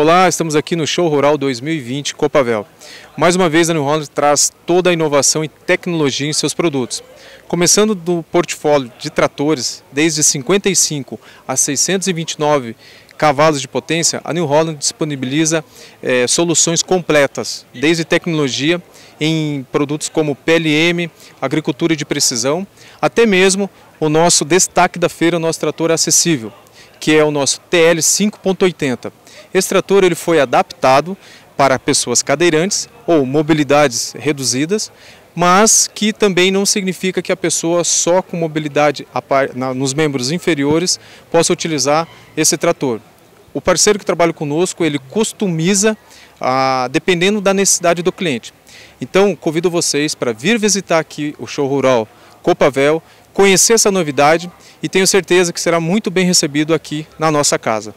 Olá, estamos aqui no Show Rural 2020 Copavel. Mais uma vez a New Holland traz toda a inovação e tecnologia em seus produtos. Começando do portfólio de tratores, desde 55 a 629 cavalos de potência, a New Holland disponibiliza é, soluções completas, desde tecnologia em produtos como PLM, agricultura de precisão, até mesmo o nosso destaque da feira, o nosso trator acessível que é o nosso TL 5.80. Esse trator ele foi adaptado para pessoas cadeirantes ou mobilidades reduzidas, mas que também não significa que a pessoa só com mobilidade nos membros inferiores possa utilizar esse trator. O parceiro que trabalha conosco, ele customiza ah, dependendo da necessidade do cliente. Então, convido vocês para vir visitar aqui o show rural Copavel conhecer essa novidade e tenho certeza que será muito bem recebido aqui na nossa casa.